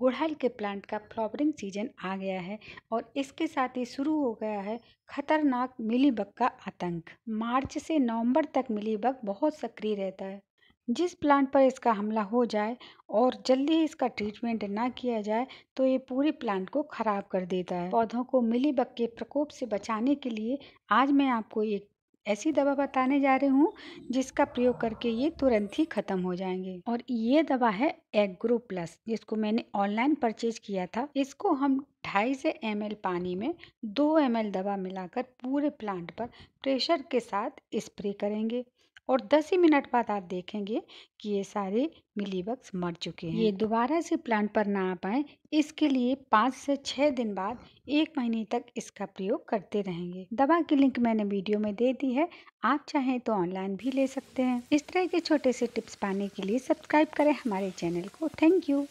गुड़हल के प्लांट का फ्लावरिंग सीजन आ गया है और इसके साथ ही शुरू हो गया है खतरनाक मिलीबग का आतंक मार्च से नवंबर तक मिलीबग बहुत सक्रिय रहता है जिस प्लांट पर इसका हमला हो जाए और जल्दी ही इसका ट्रीटमेंट ना किया जाए तो ये पूरे प्लांट को ख़राब कर देता है पौधों को मिलीबग के प्रकोप से बचाने के लिए आज मैं आपको एक ऐसी दवा बताने जा रही हूँ जिसका प्रयोग करके ये तुरंत ही ख़त्म हो जाएंगे और ये दवा है एग्रो प्लस जिसको मैंने ऑनलाइन परचेज किया था इसको हम ढाई से एम पानी में दो एम दवा मिलाकर पूरे प्लांट पर प्रेशर के साथ स्प्रे करेंगे और 10 ही मिनट बाद आप देखेंगे कि ये सारे मिलीबग्स मर चुके हैं ये दोबारा से प्लांट पर ना आ पाए इसके लिए पाँच से छः दिन बाद एक महीने तक इसका प्रयोग करते रहेंगे दवा की लिंक मैंने वीडियो में दे दी है आप चाहें तो ऑनलाइन भी ले सकते हैं इस तरह के छोटे से टिप्स पाने के लिए सब्सक्राइब करें हमारे चैनल को थैंक यू